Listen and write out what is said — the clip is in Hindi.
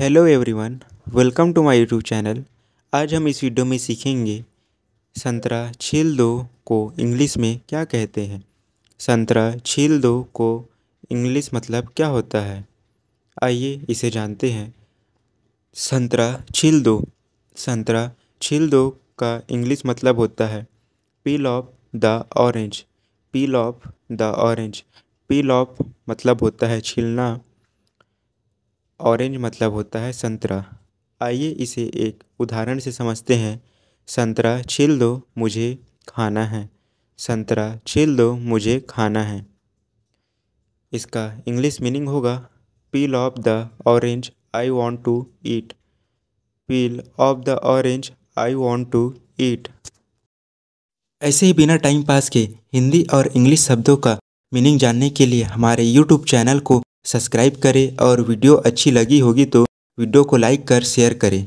hello everyone welcome to my YouTube channel आज हम इस वीडियो में सीखेंगे संतरा छील दो को इंग्लिश में क्या कहते हैं संतरा छील दो को इंग्लिश मतलब क्या होता है आइए इसे जानते हैं संतरा छील दो संतरा छील दो का इंग्लिश मतलब होता है peel off the orange peel off the orange peel off मतलब होता है छीलना ऑरेंज मतलब होता है संतरा आइए इसे एक उदाहरण से समझते हैं संतरा छील दो मुझे खाना है संतरा छील दो मुझे खाना है इसका इंग्लिश मीनिंग होगा peel off the orange I want to eat peel off the orange I want to eat ऐसे ही बिना टाइम पास के हिंदी और इंग्लिश शब्दों का मीनिंग जानने के लिए हमारे यूट्यूब चैनल को सब्सक्राइब करें और वीडियो अच्छी लगी होगी तो वीडियो को लाइक कर शेयर करें